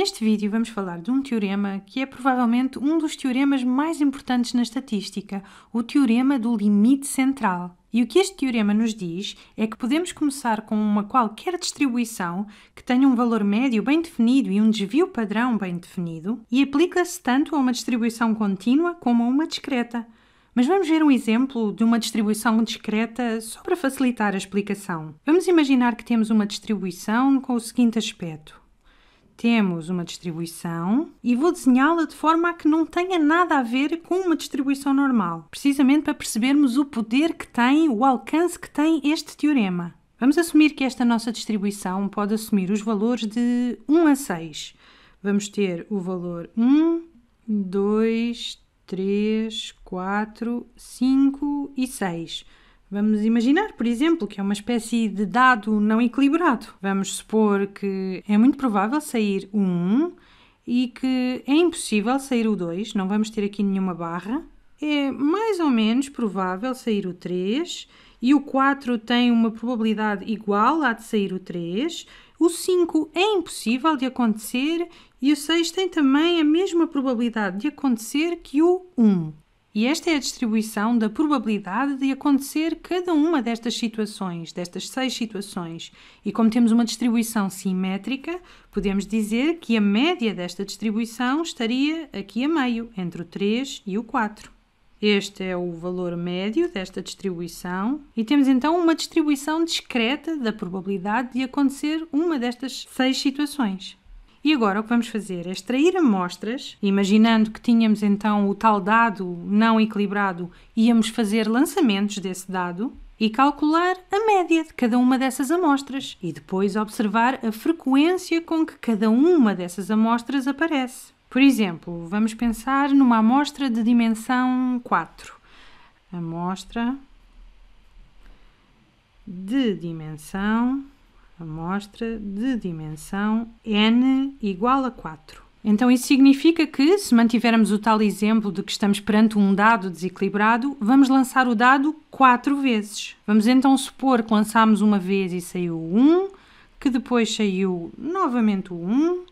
Neste vídeo vamos falar de um teorema que é provavelmente um dos teoremas mais importantes na estatística, o teorema do limite central. E o que este teorema nos diz é que podemos começar com uma qualquer distribuição que tenha um valor médio bem definido e um desvio padrão bem definido, e aplica-se tanto a uma distribuição contínua como a uma discreta. Mas vamos ver um exemplo de uma distribuição discreta só para facilitar a explicação. Vamos imaginar que temos uma distribuição com o seguinte aspecto temos uma distribuição e vou desenhá-la de forma a que não tenha nada a ver com uma distribuição normal, precisamente para percebermos o poder que tem, o alcance que tem este teorema. Vamos assumir que esta nossa distribuição pode assumir os valores de 1 a 6. Vamos ter o valor 1, 2, 3, 4, 5 e 6. Vamos imaginar, por exemplo, que é uma espécie de dado não equilibrado. Vamos supor que é muito provável sair o 1 e que é impossível sair o 2, não vamos ter aqui nenhuma barra. É mais ou menos provável sair o 3 e o 4 tem uma probabilidade igual à de sair o 3. O 5 é impossível de acontecer e o 6 tem também a mesma probabilidade de acontecer que o 1. E esta é a distribuição da probabilidade de acontecer cada uma destas situações, destas seis situações. E como temos uma distribuição simétrica, podemos dizer que a média desta distribuição estaria aqui a meio, entre o 3 e o 4. Este é o valor médio desta distribuição e temos então uma distribuição discreta da probabilidade de acontecer uma destas seis situações. E agora o que vamos fazer é extrair amostras, imaginando que tínhamos então o tal dado não equilibrado, íamos fazer lançamentos desse dado e calcular a média de cada uma dessas amostras e depois observar a frequência com que cada uma dessas amostras aparece. Por exemplo, vamos pensar numa amostra de dimensão 4. Amostra de dimensão 4 amostra de dimensão n igual a 4. Então, isso significa que, se mantivermos o tal exemplo de que estamos perante um dado desequilibrado, vamos lançar o dado 4 vezes. Vamos então supor que lançámos uma vez e saiu 1, que depois saiu novamente o 1,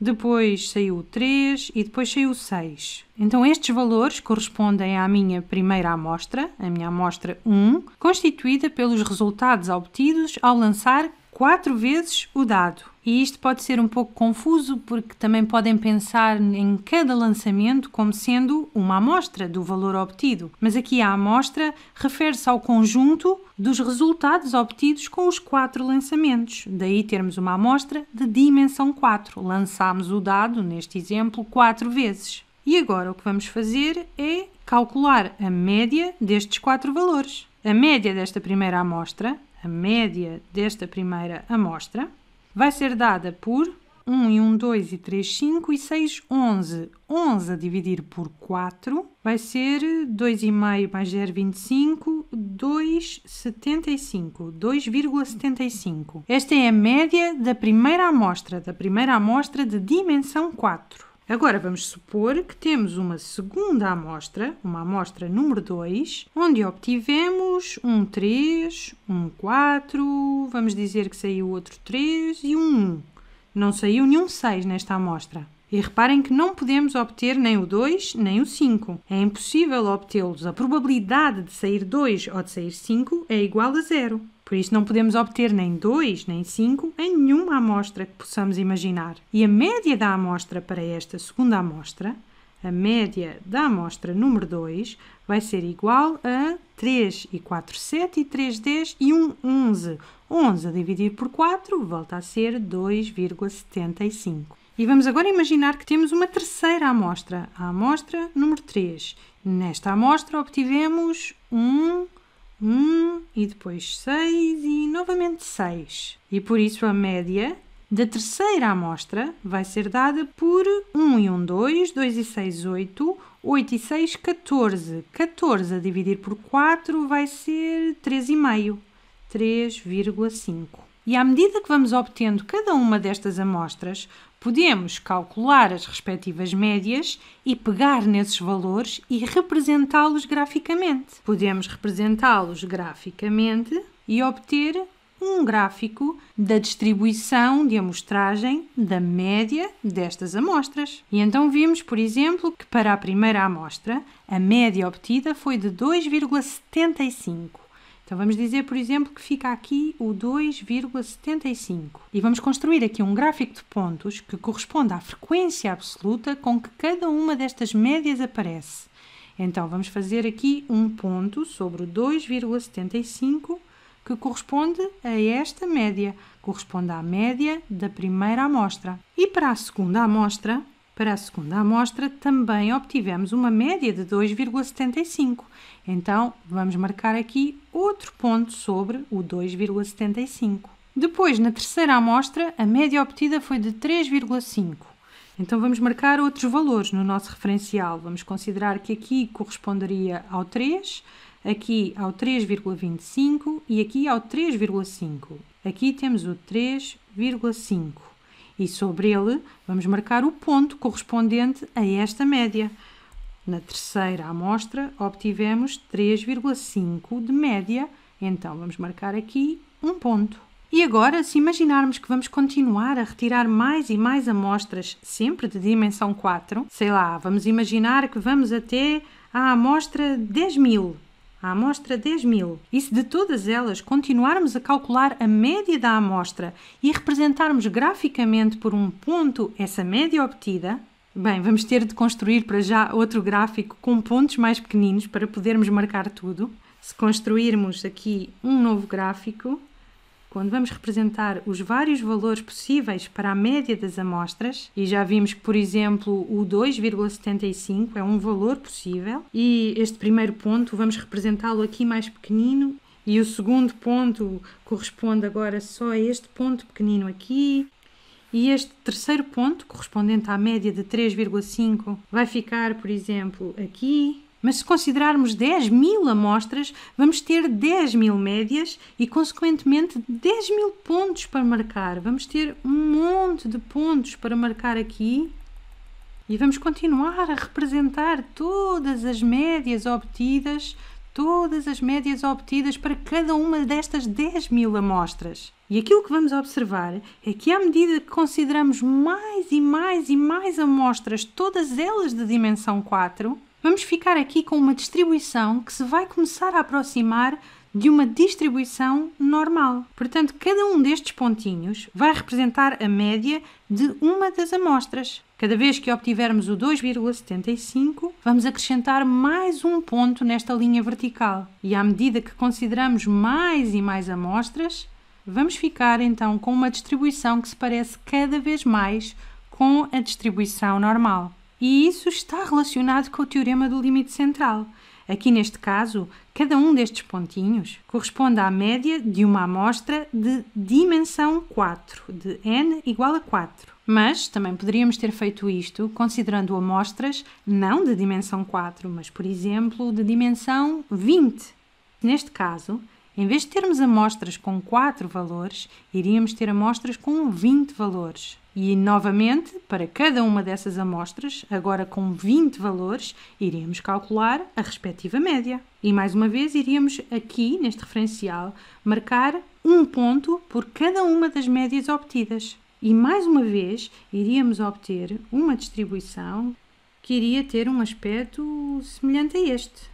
depois saiu o 3 e depois saiu o 6. Então estes valores correspondem à minha primeira amostra, a minha amostra 1, constituída pelos resultados obtidos ao lançar quatro vezes o dado. E isto pode ser um pouco confuso porque também podem pensar em cada lançamento como sendo uma amostra do valor obtido. Mas aqui a amostra refere-se ao conjunto dos resultados obtidos com os quatro lançamentos. Daí termos uma amostra de dimensão 4. Lançámos o dado, neste exemplo, quatro vezes. E agora o que vamos fazer é calcular a média destes quatro valores. A média desta primeira amostra a média desta primeira amostra, vai ser dada por 1 e 1, 2 e 3, 5 e 6, 11. 11 a dividir por 4 vai ser 2,5 mais 0,25, 2,75. 2,75. Esta é a média da primeira amostra, da primeira amostra de dimensão 4. Agora vamos supor que temos uma segunda amostra, uma amostra número 2, onde obtivemos temos um 3, um 4, vamos dizer que saiu outro 3 e um 1. Não saiu nenhum 6 nesta amostra. E reparem que não podemos obter nem o 2 nem o 5. É impossível obtê-los. A probabilidade de sair 2 ou de sair 5 é igual a zero. Por isso não podemos obter nem 2 nem 5 em nenhuma amostra que possamos imaginar. E a média da amostra para esta segunda amostra a média da amostra número 2 vai ser igual a 3 e 4, 7 e 3, 10 e 1, 11. 11 dividido por 4 volta a ser 2,75. E vamos agora imaginar que temos uma terceira amostra, a amostra número 3. Nesta amostra obtivemos 1, 1 e depois 6 e novamente 6. E por isso a média da terceira amostra vai ser dada por 1 e 1, 2, 2 e 6, 8, 8 e 6, 14. 14 a dividir por 4 vai ser 3,5, 3,5. E à medida que vamos obtendo cada uma destas amostras, podemos calcular as respectivas médias e pegar nesses valores e representá-los graficamente. Podemos representá-los graficamente e obter um gráfico da distribuição de amostragem da média destas amostras. E então vimos, por exemplo, que para a primeira amostra, a média obtida foi de 2,75. Então vamos dizer, por exemplo, que fica aqui o 2,75. E vamos construir aqui um gráfico de pontos que corresponde à frequência absoluta com que cada uma destas médias aparece. Então vamos fazer aqui um ponto sobre o 2,75 que corresponde a esta média, corresponde à média da primeira amostra. E para a segunda amostra, para a segunda amostra também obtivemos uma média de 2,75. Então, vamos marcar aqui outro ponto sobre o 2,75. Depois, na terceira amostra, a média obtida foi de 3,5. Então vamos marcar outros valores no nosso referencial. Vamos considerar que aqui corresponderia ao 3, aqui ao 3,25 e aqui ao 3,5. Aqui temos o 3,5 e sobre ele vamos marcar o ponto correspondente a esta média. Na terceira amostra obtivemos 3,5 de média, então vamos marcar aqui um ponto. E agora, se imaginarmos que vamos continuar a retirar mais e mais amostras, sempre de dimensão 4, sei lá, vamos imaginar que vamos até à amostra 10 mil a amostra 10.000, e se de todas elas continuarmos a calcular a média da amostra e representarmos graficamente por um ponto essa média obtida, bem, vamos ter de construir para já outro gráfico com pontos mais pequeninos para podermos marcar tudo. Se construirmos aqui um novo gráfico, quando vamos representar os vários valores possíveis para a média das amostras, e já vimos que, por exemplo, o 2,75 é um valor possível, e este primeiro ponto vamos representá-lo aqui mais pequenino e o segundo ponto corresponde agora só a este ponto pequenino aqui. E este terceiro ponto, correspondente à média de 3,5, vai ficar, por exemplo, aqui. Mas se considerarmos 10 mil amostras, vamos ter 10 mil médias e, consequentemente, 10 mil pontos para marcar. Vamos ter um monte de pontos para marcar aqui e vamos continuar a representar todas as médias obtidas, todas as médias obtidas para cada uma destas 10 mil amostras. E aquilo que vamos observar é que, à medida que consideramos mais e mais e mais amostras, todas elas de dimensão 4, vamos ficar aqui com uma distribuição que se vai começar a aproximar de uma distribuição normal. Portanto, cada um destes pontinhos vai representar a média de uma das amostras. Cada vez que obtivermos o 2,75, vamos acrescentar mais um ponto nesta linha vertical. E à medida que consideramos mais e mais amostras, vamos ficar então com uma distribuição que se parece cada vez mais com a distribuição normal e isso está relacionado com o teorema do limite central. Aqui neste caso, cada um destes pontinhos corresponde à média de uma amostra de dimensão 4, de n igual a 4. Mas também poderíamos ter feito isto considerando amostras não de dimensão 4, mas por exemplo de dimensão 20. Neste caso, em vez de termos amostras com 4 valores, iríamos ter amostras com 20 valores. E novamente, para cada uma dessas amostras, agora com 20 valores, iríamos calcular a respectiva média. E mais uma vez, iríamos aqui neste referencial marcar um ponto por cada uma das médias obtidas. E mais uma vez, iríamos obter uma distribuição que iria ter um aspecto semelhante a este.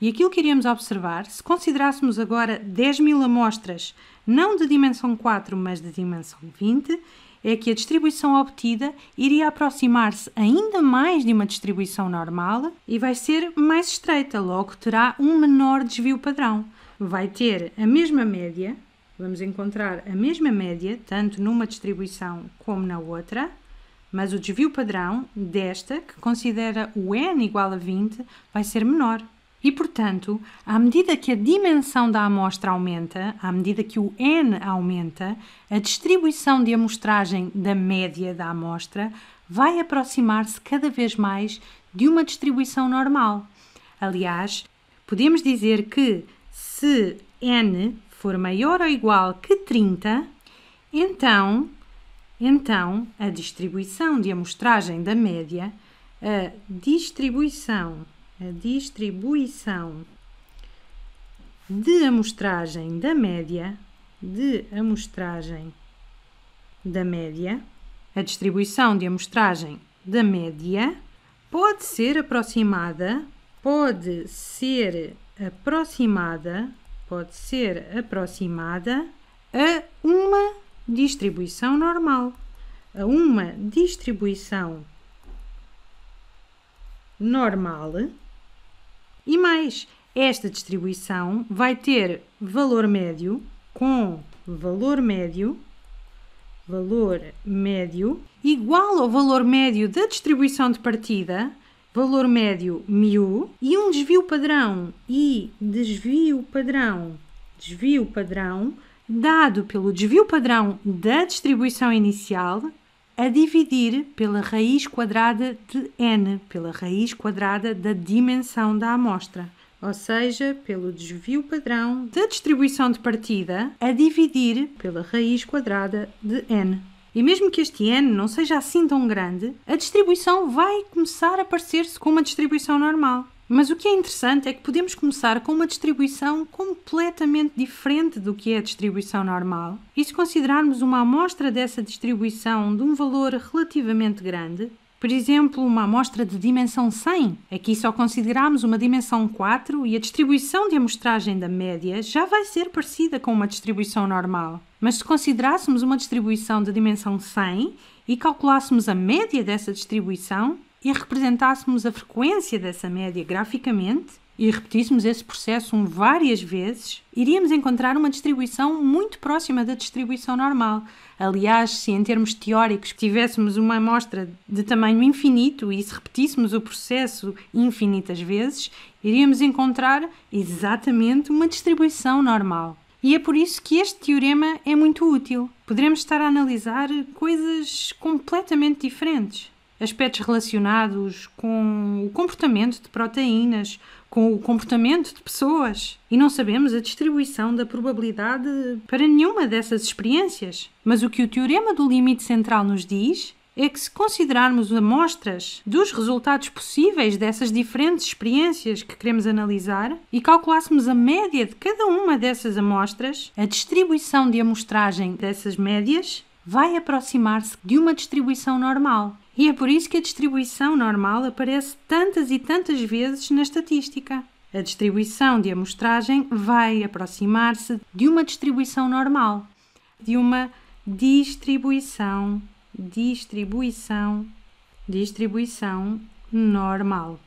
E aquilo que iríamos observar, se considerássemos agora 10 mil amostras, não de dimensão 4, mas de dimensão 20, é que a distribuição obtida iria aproximar-se ainda mais de uma distribuição normal e vai ser mais estreita, logo terá um menor desvio padrão. Vai ter a mesma média, vamos encontrar a mesma média, tanto numa distribuição como na outra, mas o desvio padrão desta, que considera o n igual a 20, vai ser menor. E, portanto, à medida que a dimensão da amostra aumenta, à medida que o N aumenta, a distribuição de amostragem da média da amostra vai aproximar-se cada vez mais de uma distribuição normal. Aliás, podemos dizer que se N for maior ou igual que 30, então, então a distribuição de amostragem da média, a distribuição a distribuição de amostragem da média, de amostragem da média, a distribuição de amostragem da média pode ser aproximada, pode ser aproximada, pode ser aproximada a uma distribuição normal, a uma distribuição normal e mais, esta distribuição vai ter valor médio com valor médio valor médio igual ao valor médio da distribuição de partida, valor médio μ, e um desvio padrão e desvio padrão, desvio padrão dado pelo desvio padrão da distribuição inicial a dividir pela raiz quadrada de n, pela raiz quadrada da dimensão da amostra, ou seja, pelo desvio padrão da distribuição de partida a dividir pela raiz quadrada de n. E mesmo que este n não seja assim tão grande, a distribuição vai começar a parecer-se com uma distribuição normal. Mas o que é interessante é que podemos começar com uma distribuição completamente diferente do que é a distribuição normal, e se considerarmos uma amostra dessa distribuição de um valor relativamente grande, por exemplo, uma amostra de dimensão 100. Aqui só consideramos uma dimensão 4 e a distribuição de amostragem da média já vai ser parecida com uma distribuição normal. Mas se considerássemos uma distribuição de dimensão 100 e calculássemos a média dessa distribuição, e representássemos a frequência dessa média graficamente e repetíssemos esse processo várias vezes, iríamos encontrar uma distribuição muito próxima da distribuição normal. Aliás, se em termos teóricos tivéssemos uma amostra de tamanho infinito e se repetíssemos o processo infinitas vezes, iríamos encontrar exatamente uma distribuição normal. E é por isso que este teorema é muito útil. Poderemos estar a analisar coisas completamente diferentes aspectos relacionados com o comportamento de proteínas, com o comportamento de pessoas. E não sabemos a distribuição da probabilidade para nenhuma dessas experiências. Mas o que o teorema do limite central nos diz é que, se considerarmos amostras dos resultados possíveis dessas diferentes experiências que queremos analisar e calculássemos a média de cada uma dessas amostras, a distribuição de amostragem dessas médias vai aproximar-se de uma distribuição normal. E é por isso que a distribuição normal aparece tantas e tantas vezes na estatística. A distribuição de amostragem vai aproximar-se de uma distribuição normal, de uma distribuição, distribuição, distribuição normal.